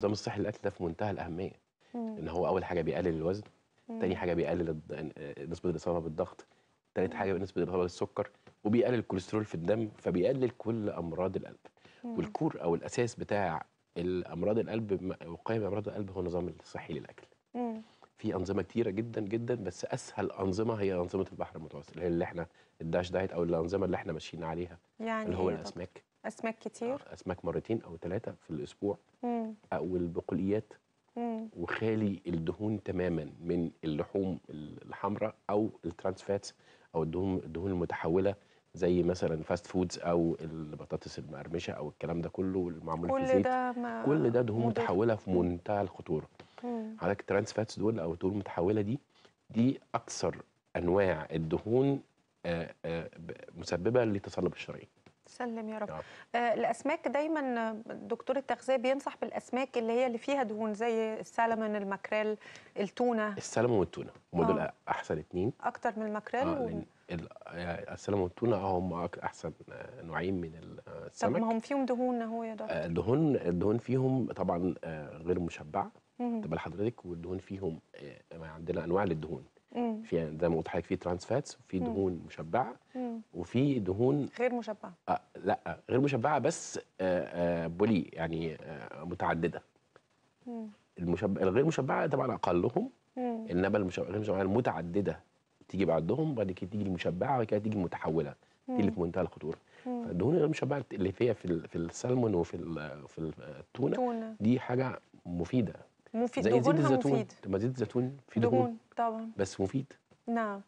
النظام الصحي للاكل ده في منتهى الاهميه مم. ان هو اول حاجه بيقلل الوزن مم. تاني حاجه بيقلل نسبه الاصابه بالضغط تالت حاجه نسبه الاصابه بالسكر وبيقلل الكوليسترول في الدم فبيقلل كل امراض القلب مم. والكور او الاساس بتاع الامراض القلب وقايه امراض القلب هو النظام الصحي للاكل مم. في انظمه كتيره جدا جدا بس اسهل انظمه هي انظمه البحر المتوسط اللي هي اللي احنا الداش دايت او الانظمه اللي احنا ماشيين عليها يعني اللي هو إيه؟ الاسماك اسماك كتير آه، اسماك مرتين او ثلاثه في الاسبوع مم. او البقوليات وخالي الدهون تماما من اللحوم الحمراء او الترانس فاتس او الدهون الدهون المتحوله زي مثلا فاست فودز او البطاطس المقرمشه او الكلام ده كله المعمول في زيت ده ما كل ده دهون متحوله في منتهى الخطوره حضرتك الترانس فاتس دول او الدهون المتحوله دي دي اكثر انواع الدهون آه، آه، مسببه لتصلب الشرايين سلم يا رب آه الاسماك دايما دكتور التغذيه بينصح بالاسماك اللي هي اللي فيها دهون زي السلمون الماكريل التونه السلمون والتونه هم دول آه. احسن اثنين اكتر من الماكريل آه و... يعني السلمون والتونه هم احسن نوعين من آه، السمك طب ما هم فيهم دهون اهو يا دكتور آه، الدهون الدهون فيهم طبعا غير مشبعه تبقى لحضرتك والدهون فيهم عندنا انواع للدهون في زي ما قلت حضرتك في ترانس فاتس وفي دهون مشبعه وفي دهون غير مشبعه آه لا غير مشبعه بس آه آه بولي يعني آه متعدده المشب... الغير مشبعه طبعا اقلهم مم. انما المشب... مشبعه المتعدده تيجي بعدهم بعد كده تيجي المشبعه وبعد كده تيجي المتحوله دي اللي في منتهى الخطوره فالدهون الغير مشبعه اللي فيها في في السلمون وفي في آه، التونه تونة. دي حاجه مفيده مفيد زي زيت الزيتون مفيد. ما زيت الزيتون فيه دهون, دهون طبعا بس مفيد نعم